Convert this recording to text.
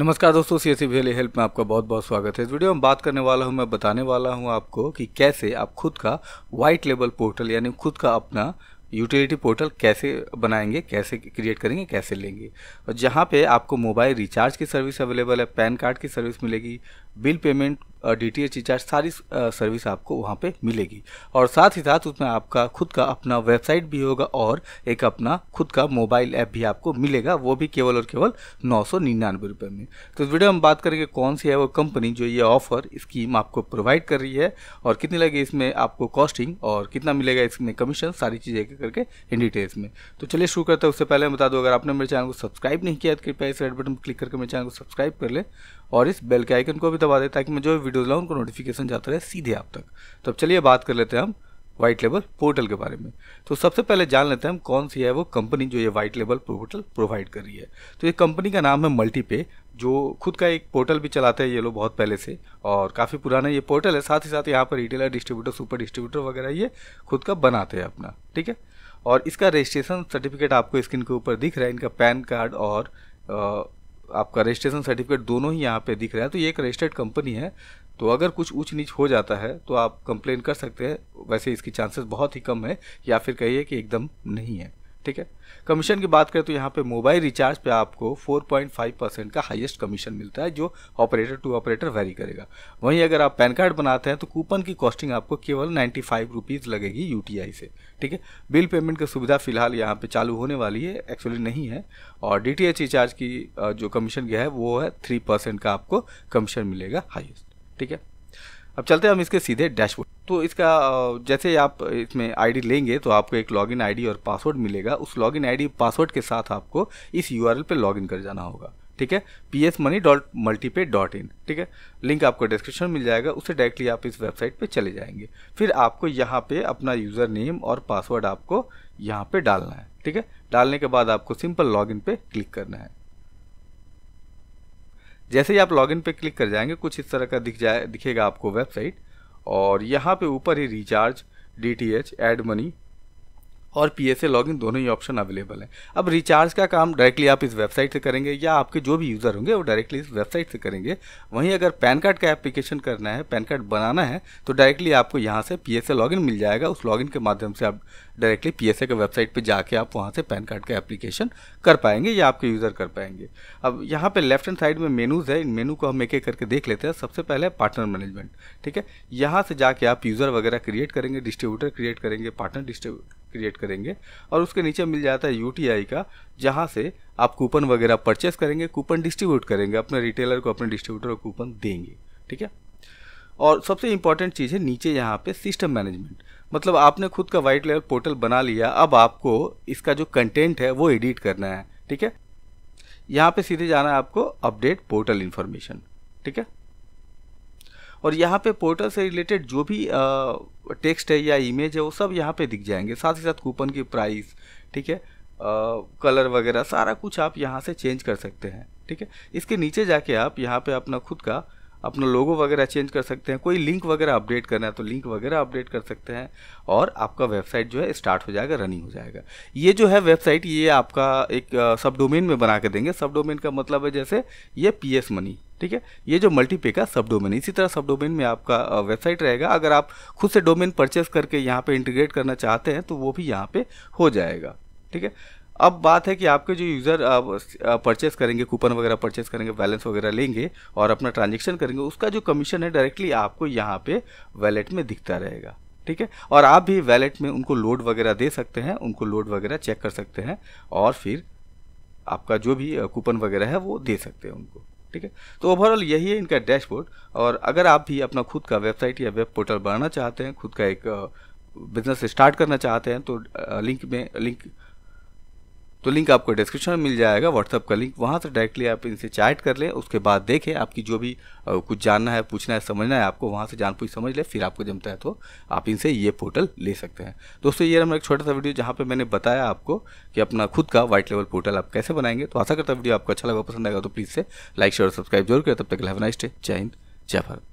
नमस्कार दोस्तों C S valley help में आपका बहुत बहुत स्वागत है इस वीडियो में बात करने वाला हूं मैं बताने वाला हूं आपको कि कैसे आप खुद का वाइट लेबल पोर्टल यानी खुद का अपना यूटिलिटी पोर्टल कैसे बनाएंगे कैसे क्रिएट करेंगे कैसे लेंगे और जहाँ पे आपको मोबाइल रिचार्ज की सर्विस अवेलेबल है पैन कार्ड की सर्विस मिलेगी bill payment D T H recharge सारी सर्विस आपको वहाँ पे मिलेगी और साथ ही साथ उसमें आपका खुद का अपना वेबसाइट भी होगा और एक अपना खुद का मोबाइल ऐप भी आपको मिलेगा वो भी केवल और केवल नौ सौ निन्यानवे रुपये में तो इस वीडियो हम बात करेंगे कौन सी है वो कंपनी जो ये ऑफर स्कीम आपको प्रोवाइड कर रही है और कितनी लगी इसमें आपको कॉस्टिंग और कितना मिलेगा इसमें कमीशन सारी चीज़ें करके इन डिटेल्स में तो चलिए शुरू करते हैं उससे पहले मैं बता दूँ अगर आपने मेरे चैनल को सब्सक्राइब नहीं किया तो कृपया इस रेड बटन क्लिक करके मेरे चैनल को सब्सक्राइब कर लें और इस बेल के आइकन को भी दबा दें ताकि मैं जो वीडियोज लाऊँ उनको नोटिफिकेशन जाता रहे सीधे आप तक तो अब चलिए बात कर लेते हैं हम वाइट लेबल पोर्टल के बारे में तो सबसे पहले जान लेते हैं हम कौन सी है वो कंपनी जो ये वाइट लेबल पोर्टल प्रोवाइड कर रही है तो ये कंपनी का नाम है मल्टीपे जो खुद का एक पोर्टल भी चलाते हैं ये लोग बहुत पहले से और काफ़ी पुराना ये पोर्टल है साथ ही साथ यहाँ पर रिटेलर डिस्ट्रीब्यूटर सुपर डिस्ट्रीब्यूटर वगैरह ये खुद का बनाते हैं अपना ठीक है और इसका रजिस्ट्रेशन सर्टिफिकेट आपको स्क्रीन के ऊपर दिख रहा है इनका पैन कार्ड और आपका रजिस्ट्रेशन सर्टिफिकेट दोनों ही यहाँ पे दिख रहा है तो ये एक रजिस्टर्ड कंपनी है तो अगर कुछ ऊंच नीच हो जाता है तो आप कंप्लेन कर सकते हैं वैसे इसकी चांसेस बहुत ही कम है या फिर कहिए कि एकदम नहीं है ठीक है कमीशन की बात करें तो यहाँ पे मोबाइल रिचार्ज पे आपको 4.5 परसेंट का हाईएस्ट कमीशन मिलता है जो ऑपरेटर टू ऑपरेटर वेरी करेगा वहीं अगर आप पैन कार्ड बनाते हैं तो कूपन की कॉस्टिंग आपको केवल नाइन्टी फाइव रुपीज़ लगेगी यू से ठीक है बिल पेमेंट की सुविधा फिलहाल यहाँ पे चालू होने वाली है एक्चुअली नहीं है और डी रिचार्ज की जो कमीशन गया है वो है थ्री का आपको कमीशन मिलेगा हाइएस्ट ठीक है अब चलते हैं हम इसके सीधे डैशबोर्ड तो इसका जैसे आप इसमें आईडी लेंगे तो आपको एक लॉगिन आईडी और पासवर्ड मिलेगा उस लॉगिन आईडी पासवर्ड के साथ आपको इस यूआरएल पे लॉगिन कर जाना होगा ठीक है P S money dot multipay dot in ठीक है लिंक आपको डिस्क्रिप्शन मिल जाएगा उससे डायरेक्टली आप इस वेबसाइट पे चले जाएंगे फिर आपको यहाँ पे अपना यूज़र नेम और पासवर्ड आपको यहाँ पे डालना है ठीक है डालने के बाद आपको सिंपल लॉगिन पे क्लिक करना है जैसे ही आप लॉगिन पे क्लिक कर जाएंगे कुछ इस तरह का दिख जाए दिखेगा आपको वेबसाइट और यहाँ पे ऊपर ही recharge D T H add money और पी एस दोनों ही ऑप्शन अवेलेबल हैं अब रिचार्ज का काम डायरेक्टली आप इस वेबसाइट से करेंगे या आपके जो भी यूज़र होंगे वो डायरेक्टली इस वेबसाइट से करेंगे वहीं अगर पैन कार्ड का एप्लीकेशन करना है पैन कार्ड बनाना है तो डायरेक्टली आपको यहाँ से पी एस लॉगिन मिल जाएगा उस लॉगिन के माध्यम से आप डायरेक्टली पी एस वेबसाइट पर जाके आप वहाँ से पैन कार्ड का एप्लीकेशन कर पाएंगे या आपके यूज़र कर पाएंगे अब यहाँ पर लेफ्ट हैंड साइड में मेनूज़ है इन मेनू को हम एक एक करके देख लेते हैं सबसे पहले पार्टनर मैनेजमेंट ठीक है यहाँ से जाके आप यूज़र वगैरह क्रिएट करेंगे डिस्ट्रीब्यूटर क्रिएट करेंगे पार्टनर डिस्ट्रीब्यूटर क्रिएट करेंगे और उसके नीचे मिल जाता है यू का जहाँ से आप कूपन वगैरह परचेस करेंगे कूपन डिस्ट्रीब्यूट करेंगे अपने रिटेलर को अपने डिस्ट्रीब्यूटर को कूपन देंगे ठीक है और सबसे इंपॉर्टेंट चीज़ है नीचे यहाँ पे सिस्टम मैनेजमेंट मतलब आपने खुद का वाइट लेवल पोर्टल बना लिया अब आपको इसका जो कंटेंट है वो एडिट करना है ठीक है यहाँ पे सीधे जाना है आपको अपडेट पोर्टल इन्फॉर्मेशन ठीक है और यहाँ पे पोर्टल से रिलेटेड जो भी टेक्स्ट है या इमेज है वो सब यहाँ पे दिख जाएंगे साथ ही साथ कूपन की प्राइस ठीक है कलर वगैरह सारा कुछ आप यहाँ से चेंज कर सकते हैं ठीक है इसके नीचे जाके आप यहाँ पे अपना खुद का अपना लोगो वगैरह चेंज कर सकते हैं कोई लिंक वगैरह अपडेट करना है तो लिंक वगैरह अपडेट कर सकते हैं और आपका वेबसाइट जो है स्टार्ट हो जाएगा रनिंग हो जाएगा ये जो है वेबसाइट ये आपका एक सब डोमेन में बना के देंगे सब डोमेन का मतलब है जैसे ये पी एस मनी ठीक है ये जो मल्टीपे का सब डोमेन इसी तरह सब डोमेन में आपका वेबसाइट रहेगा अगर आप खुद से डोमेन परचेस करके यहाँ पे इंटीग्रेट करना चाहते हैं तो वो भी यहाँ पे हो जाएगा ठीक है अब बात है कि आपके जो यूज़र परचेस करेंगे कूपन वगैरह परचेस करेंगे बैलेंस वगैरह लेंगे और अपना ट्रांजेक्शन करेंगे उसका जो कमीशन है डायरेक्टली आपको यहाँ पर वैलेट में दिखता रहेगा ठीक है और आप भी वैलेट में उनको लोड वगैरह दे सकते हैं उनको लोड वगैरह चेक कर सकते हैं और फिर आपका जो भी कूपन वगैरह है वो दे सकते हैं उनको ठीक है तो ओवरऑल यही है इनका डैशबोर्ड और अगर आप भी अपना खुद का वेबसाइट या वेब पोर्टल बनाना चाहते हैं खुद का एक बिजनेस uh, स्टार्ट करना चाहते हैं तो लिंक uh, में लिंक तो लिंक आपको डिस्क्रिप्शन में मिल जाएगा व्हाट्सअप का लिंक वहाँ से डायरेक्टली आप इनसे चैट कर लें उसके बाद देखें आपकी जो भी कुछ जानना है पूछना है समझना है आपको वहाँ से जान पूछ समझ लें फिर आपको जमता है तो आप इनसे ये पोर्टल ले सकते हैं दोस्तों ये हमारा एक छोटा सा वीडियो जहाँ पर मैंने बताया आपको कि अपना खुद का वाइट लेवल पोर्टल आप कैसे बनाएंगे तो आशा करता वीडियो आपको अच्छा लगा पसंद आएगा तो प्लीज़ से लाइक शेयर और सब्सक्राइब जरूर करें तब तक हैव नाइस जय हिंद जय भारत